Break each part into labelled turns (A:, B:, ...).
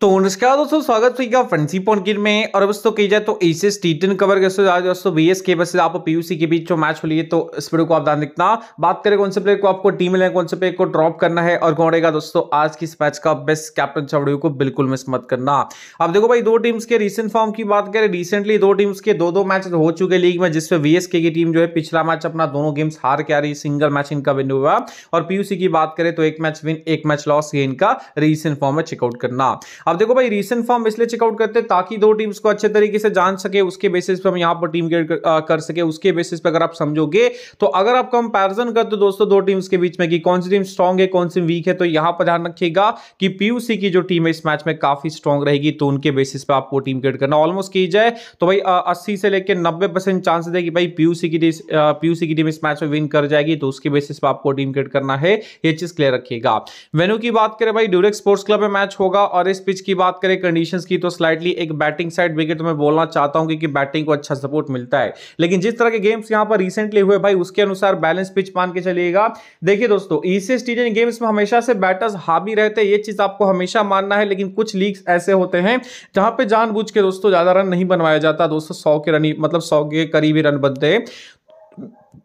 A: तो नमस्कार तो दोस्तों स्वागत तो है फ्रेंडसी फ्रेंसी पॉन्किट में और अब दोस्तों कही जाए तो S S T ten cover कैसे आज दोस्तों बी एस के बस आप पीयूसी के बीच जो मैच हो लिए तो इस वीडियो को आप ध्यान देखना बात करें कौन से प्लेयर को आपको टीम लेना कौन से प्लेयर को ड्रॉप करना है और कौन रहेगा दोस्तों आज की इस मैच का बेस्ट कैप्टन छवड़ियों को बिल्कुल मिस मत करना अब देखो भाई दो टीम्स के रिसेंट फॉर्म की बात करें रिसेंटली दो टीम्स के दो दो मैच हो चुके लीग में जिसमें वी की टीम जो है पिछला मैच अपना दोनों गेम्स हार के आ रही सिंगल मैच इनका विन हुआ और पीयूसी की बात करें तो एक मैच विन एक मैच लॉस ये इनका रिसेंट फॉर्म में चेकआउट करना अब देखो भाई रीसेंट फॉर्म इसलिए चेकआउट करते हैं ताकि दो टीम्स को अच्छे तरीके से जान सके उसके बेसिस पे हम यहाँ पर टीम ग्रेड कर सके उसके बेसिस पे अगर आप समझोगे तो अगर आप कंपैरिजन करते हो दोस्तों दो टीम्स के बीच में कि कौन सी टीम स्ट्रॉन्ग है कौन सी वीक है तो यहाँ पर ध्यान रखिएगा कि पी की जो टीम है इस मैच में काफी स्ट्रॉन्ग रहेगी तो उनके बेसिस पर आपको टीम ग्रेड करना ऑलमोस्ट की जाए तो भाई अस्सी से लेकर नब्बे परसेंट चांसेस है कि भाई पीयूसी की पीयूसी की टीम इस मैच में विन कर जाएगी तो उसके बेसिस पर आपको टीम ग्रेड करना है ये चीज क्लियर रखिएगा वेन्यू की बात करें भाई ड्यूरेक्स स्पोर्ट्स क्लब में मैच होगा और इस पिच पिच की बात करें कंडीशंस की तो स्लाइटली एक बैटिंग साइड विकेट में बोलना चाहता हूं कि, कि बैटिंग को अच्छा सपोर्ट मिलता है लेकिन जिस तरह के गेम्स यहां पर रिसेंटली हुए भाई उसके अनुसार बैलेंस पिच मान के चलिएगा देखिए दोस्तों ईसीएस स्टीजन गेम्स में हमेशा से बैटर्स हावी रहते हैं ये चीज आपको हमेशा मानना है लेकिन कुछ लीग्स ऐसे होते हैं जहां पर जानबूझ के दोस्तों ज्यादा रन नहीं बनवाया जाता दोस्तों सौ के रन मतलब सौ के करीबी रन बनते हैं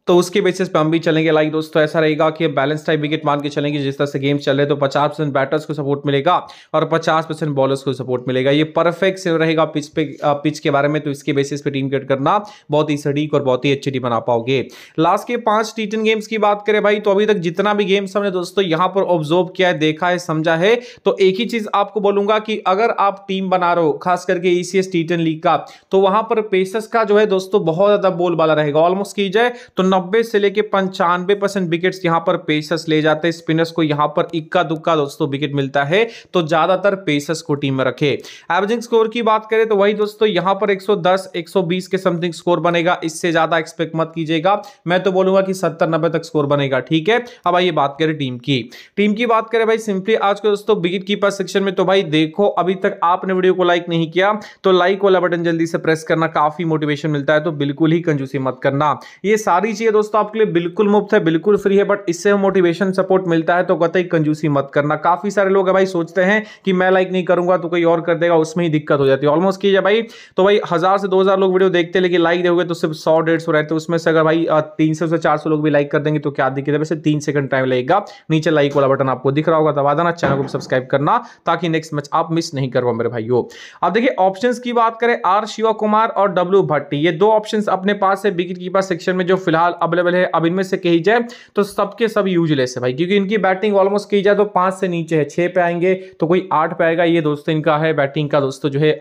A: तो उसके बेसिस पे हम भी चलेंगे लाइक दोस्तों ऐसा रहेगा कि बैलेंस टाइप विकेट मान के चलेंगे जिस तरह से गेम चल रहे तो 50 परसेंट बैटर्स को सपोर्ट मिलेगा और 50 परसेंट बॉलर्स को सपोर्ट मिलेगा ये परफेक्ट से रहेगा पिच पे पिच के बारे में तो इसके बेसिस पे टीम क्रिएट करना बहुत ही सटीक और बहुत ही अच्छी टीम बना पाओगे लास्ट के पांच टी गेम्स की बात करें भाई तो अभी तक जितना भी गेम्स हमने दोस्तों यहाँ पर ऑब्जर्व किया है देखा है समझा है तो एक ही चीज आपको बोलूंगा कि अगर आप टीम बना रहे हो खास करके ईसीएस टी लीग का तो वहां पर पेसर्स का जो है दोस्तों बहुत ज्यादा बोलबाला रहेगा ऑलमोस्ट की जाए तो नब्बे से लेके पंचानवे परसेंट विकेट यहां पर पेसर्स ले जाते हैं स्पिनर्स को यहाँ पर इक्का दुक्का दोस्तों विकेट मिलता है तो ज्यादातर पेसर्स को टीम में रखे एवरेजिंग स्कोर की बात करें तो वही दोस्तों यहां पर 110 120 के समथिंग स्कोर बनेगा इससे ज्यादा एक्सपेक्ट मत कीजिएगा मैं तो बोलूंगा कि सत्तर नब्बे तक स्कोर बनेगा ठीक है अब आइए बात करें टीम की टीम की बात करें भाई सिंपली आज के दोस्तों विकेट कीपर सेक्शन में तो भाई देखो अभी तक आपने वीडियो को लाइक नहीं किया तो लाइक वाला बटन जल्दी से प्रेस करना काफी मोटिवेशन मिलता है तो बिल्कुल ही कंजूसी मत करना ये सारी सारी चीजें दोस्तों आपके लिए बिल्कुल मुफ्त है बिल्कुल फ्री है बट इससे मोटिवेशन सपोर्ट मिलता है तो कतई कंजूसी मत करना काफी सारे लोग भाई सोचते हैं कि मैं लाइक नहीं करूंगा तो कोई और कर देगा उसमें ही दिक्कत हो जाती है ऑलमोस्ट कीजिए भाई तो भाई हजार से दो हजार लोग वीडियो देखते लेकिन लाइक देखोगे तो सिर्फ सौ डेढ़ सौ रहते उसमें से अगर भाई तीन सौ से चार सौ लोग भी लाइक कर देंगे तो क्या दिक्कत है वैसे तीन सेकंड टाइम लगेगा नीचे लाइक वाला बटन आपको दिख रहा होगा तो दबा देना चैनल को सब्सक्राइब करना ताकि नेक्स्ट मैच आप मिस नहीं करवा मेरे भाई अब देखिए ऑप्शंस की बात करें आर शिवा कुमार और डब्ल्यू भट्टी ये दो ऑप्शंस अपने पास है विकेट कीपर सेक्शन में जो फिलहाल फिलहाल अवेलेबल है अब इनमें से कही जाए तो सबके सब यूजलेस है भाई क्योंकि इनकी बैटिंग ऑलमोस्ट कही जाए तो पांच से नीचे है छह पे आएंगे तो कोई आठ पे आएगा ये दोस्तों इनका है बैटिंग का दोस्तों जो है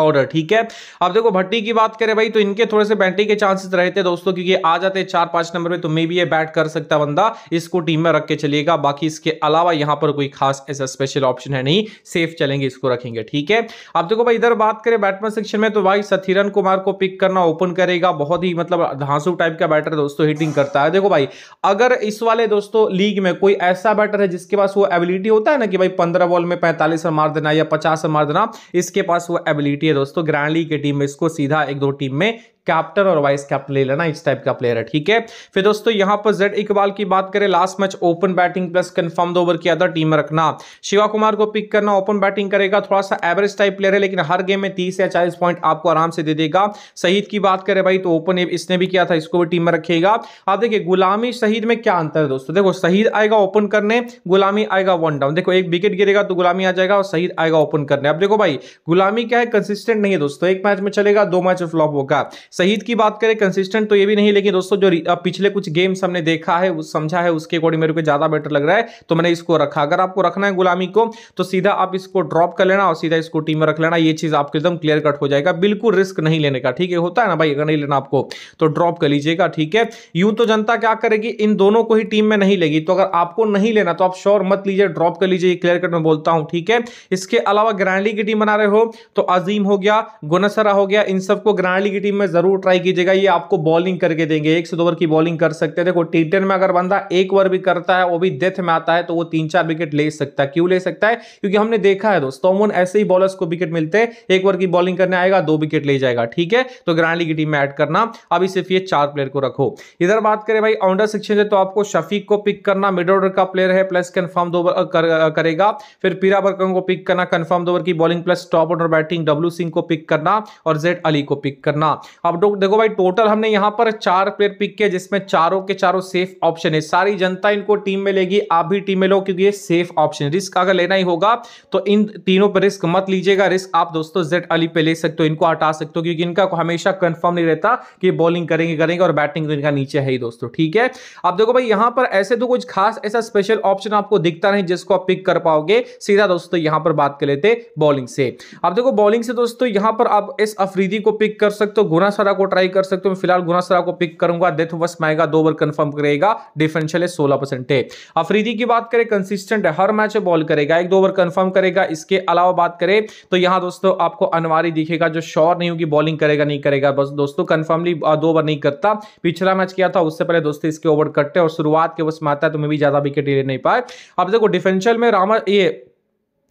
A: ऑर्डर ठीक है अब देखो भट्टी की बात करें भाई तो इनके थोड़े से बैटिंग के चांसेस रहते हैं दोस्तों क्योंकि आ जाते हैं चार पांच नंबर में तो मे भी ये बैट कर सकता बंदा इसको टीम में रख के चलिएगा बाकी इसके अलावा यहां पर कोई खास ऐसा स्पेशल ऑप्शन है नहीं सेफ चलेंगे इसको रखेंगे ठीक है अब देखो भाई इधर बात करें बैटमैन सेक्शन में तो भाई सथीरन कुमार को पिक करना ओपन करेगा बहुत ही मतलब धांसू टाइप का बैटर दोस्तों हिटिंग करता है देखो भाई अगर इस वाले दोस्तों लीग में कोई ऐसा बैटर है जिसके पास वो एबिलिटी होता है ना कि भाई पंद्रह बॉल में पैंतालीस रन मार देना या पचास रन मार देना इसके पास वो एबिलिटी है दोस्तों ग्रैंड लीग की टीम में इसको सीधा एक दो टीम में कैप्टन और वाइस कैप्टन ले लेना इस टाइप का प्लेयर है ठीक है फिर दोस्तों यहां पर जेड इकबाल की बात करें last match open batting plus confirm over की अदर टीम रखना शिवा कुमार को पिक करना ओपन बैटिंग करेगा थोड़ा सा एवरेज टाइप प्लेयर है लेकिन हर गेम में तीस या चालीस पॉइंट आपको आराम से दे देगा शहीद की बात करें भाई तो ओपन इसने भी किया था इसको भी टीम में रखेगा आप देखिए गुलामी शहीद में क्या अंतर है दोस्तों देखो शहीद आएगा ओपन करने गुलामी आएगा वन डाउन देखो एक विकेट गिरेगा तो गुलामी आ जाएगा और शहीद आएगा ओपन करने अब देखो भाई गुलामी क्या है कंसिस्टेंट नहीं है दोस्तों एक मैच में चलेगा दो मैच में फ्लॉप होगा शहीद की बात करें कंसिस्टेंट तो ये भी नहीं लेकिन दोस्तों जो पिछले कुछ गेम्स हमने देखा है उस समझा है उसके अकॉर्डिंग मेरे को ज़्यादा बेटर लग रहा है तो मैंने इसको रखा अगर आपको रखना है गुलामी को तो सीधा आप इसको ड्रॉप कर लेना और सीधा इसको टीम में रख लेना ये चीज़ आपको एकदम क्लियर कट हो जाएगा बिल्कुल रिस्क नहीं लेने का ठीक है होता है ना भाई अगर नहीं लेना आपको तो ड्रॉप कर लीजिएगा ठीक है यूं तो जनता क्या करेगी इन दोनों को ही टीम में नहीं लेगी तो अगर आपको नहीं लेना तो आप श्योर मत लीजिए ड्रॉप कर लीजिए क्लियर कट में बोलता हूँ ठीक है इसके अलावा ग्रैंडली की टीम बना रहे हो तो अजीम हो गया गुनसरा हो गया इन सबको ग्रैंडली की टीम में जरूर जरूर ट्राई कीजिएगा ये आपको बॉलिंग करके देंगे एक से दो ओवर की बॉलिंग कर सकते हैं देखो टी टेन में अगर बंदा एक ओवर भी करता है वो भी डेथ में आता है तो वो तीन चार विकेट ले सकता है क्यों ले सकता है क्योंकि हमने देखा है दोस्तों अमून ऐसे ही बॉलर्स को विकेट मिलते हैं एक ओवर की बॉलिंग करने आएगा दो विकेट ले जाएगा ठीक है तो ग्रांडली की टीम में एड करना अभी सिर्फ ये चार प्लेयर को रखो इधर बात करें भाई ऑनडर सेक्शन से तो आपको शफीक को पिक करना मिड ऑर्डर का प्लेयर है प्लस कन्फर्म दो कर, करेगा फिर पीरा बर्कन को पिक करना कन्फर्म दो ओवर की bowling plus top order batting W Singh को पिक करना और जेड अली को पिक करना अब अब देखो भाई टोटल हमने यहां पर चार प्लेयर पिक किया जिसमें चारों के चारों सेफ ऑप्शन है सारी जनता इनको टीम में लेगी आप भी टीम में लो क्योंकि ये सेफ ऑप्शन है रिस्क अगर लेना ही होगा तो इन तीनों पर रिस्क मत लीजिएगा रिस्क आप दोस्तों जेड अली पे ले सकते हो इनको हटा सकते हो क्योंकि इनका हमेशा कंफर्म नहीं रहता कि बॉलिंग करेंगे करेंगे और बैटिंग तो इनका नीचे है ही दोस्तों ठीक है अब देखो भाई यहां पर ऐसे तो कुछ खास ऐसा स्पेशल ऑप्शन आपको दिखता नहीं जिसको आप पिक कर पाओगे सीधा दोस्तों यहां पर बात कर लेते बॉलिंग से अब देखो बॉलिंग से दोस्तों यहां पर आप इस अफरीदी को पिक कर सकते हो गुना गुनासरा को ट्राई कर सकते हो फिलहाल गुनासरा को पिक करूंगा डेथ वस माएगा दो बार कंफर्म करेगा डिफेंशियल है सोलह परसेंट है अफरीदी की बात करें कंसिस्टेंट है हर मैच बॉल करेगा एक दो ओवर कंफर्म करेगा इसके अलावा बात करें तो यहां दोस्तों आपको अनवारी दिखेगा जो श्योर नहीं होगी बॉलिंग करेगा नहीं करेगा बस दोस्तों कंफर्मली दो ओवर नहीं करता पिछला मैच किया था उससे पहले दोस्तों इसके ओवर कटते और शुरुआत के वक्त में आता है तो मैं भी ज्यादा विकेट ले नहीं पाए अब देखो डिफेंशियल में रामा ये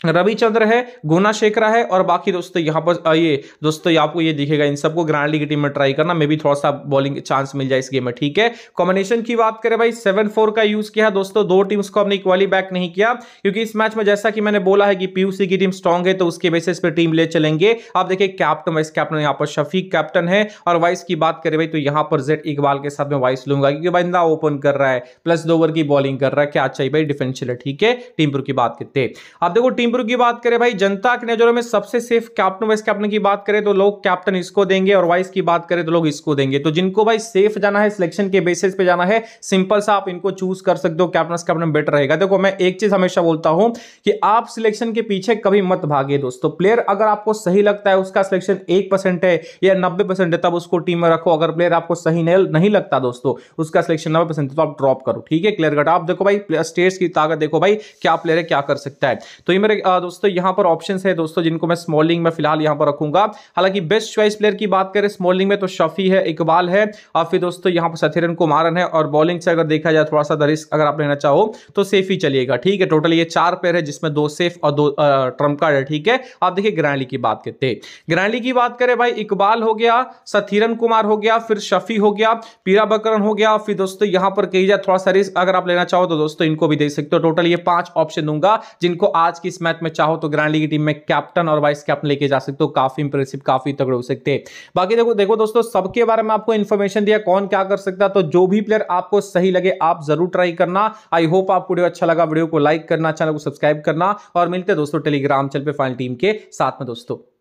A: रविचंद्र है गुना शेखरा है और बाकी दोस्तों यहाँ पर ये दोस्तों ये आपको ये दिखेगा इन सबको ग्रांड लीग टीम में ट्राई करना मे भी थोड़ा सा बॉलिंग चांस मिल जाए इस गेम में ठीक है कॉम्बिनेशन की बात करें भाई सेवन फोर का यूज किया दोस्तों दो टीम्स को हमने इक्वली बैक नहीं किया क्योंकि इस मैच में जैसा कि मैंने बोला है कि पीयूसी की टीम स्ट्रॉन्ग है तो उसके बेसिस पर टीम ले चलेंगे आप देखिए कैप्टन वाइस कैप्टन यहाँ पर शफीक कैप्टन है और वाइस की बात करें भाई तो यहाँ पर जेट इकबाल के साथ में वाइस लूंगा क्योंकि बंदा ओपन कर रहा है प्लस दो ओवर की बॉलिंग कर रहा है क्या चाहिए भाई डिफेंशियल है ठीक है पर की बात करते आप देखो टिम्बरू की बात करें भाई जनता की नजरों में सबसे सेफ कैप्टन वाइस कैप्टन की बात करें तो लोग कैप्टन इसको देंगे और वाइस की बात करें तो लोग इसको देंगे तो जिनको भाई सेफ जाना है सिलेक्शन के बेसिस पे जाना है सिंपल सा आप इनको चूज कर सकते हो कैप्टन कैप्टन बेटर रहेगा देखो मैं एक चीज हमेशा बोलता हूं कि आप सिलेक्शन के पीछे कभी मत भागे दोस्तों तो प्लेयर अगर आपको सही लगता है उसका सिलेक्शन एक है या नब्बे है तब उसको टीम में रखो अगर प्लेयर आपको सही नहीं लगता दोस्तों उसका सिलेक्शन नब्बे परसेंट तो आप ड्रॉप करो ठीक है क्लियर कट आप देखो भाई स्टेट की ताकत देखो भाई क्या प्लेयर है क्या कर सकता है तो ये मेरे फिर दोस्तों यहां पर ऑप्शन है दोस्तों जिनको मैं स्मॉलिंग में फिलहाल यहां पर रखूंगा हालांकि बेस्ट चॉइस प्लेयर की बात करें स्मॉलिंग में तो शफी है इकबाल है और फिर दोस्तों यहां पर सथिरन कुमारन है और बॉलिंग से अगर देखा जाए थोड़ा सा रिस्क अगर आप लेना चाहो तो सेफ ही चलिएगा ठीक है टोटल ये चार प्लेयर है जिसमें दो सेफ और दो ट्रम्प कार्ड है ठीक है आप देखिए ग्रैंडली की बात करते हैं ग्रैंडली की बात करें भाई इकबाल हो गया सथिरन कुमार हो गया फिर शफी हो गया पीरा बकरन हो गया फिर दोस्तों यहां पर कही जाए थोड़ा सा रिस्क अगर आप लेना चाहो तो दोस्तों इनको भी देख सकते हो टोटल ये पांच ऑप्शन दूंगा जिनको आज की मैच में चाहो तो ग्रैंड लीग की टीम में कैप्टन और वाइस कैप्टन लेके जा सकते हो काफी इंप्रेसिव काफी तगड़े हो सकते हैं बाकी देखो देखो दोस्तों सबके बारे में आपको इन्फॉर्मेशन दिया कौन क्या कर सकता तो जो भी प्लेयर आपको सही लगे आप जरूर ट्राई करना आई होप आपको वीडियो अच्छा लगा वीडियो को लाइक करना चैनल को सब्सक्राइब करना और मिलते दोस्तों टेलीग्राम चल पे फाइनल टीम के साथ में दोस्तों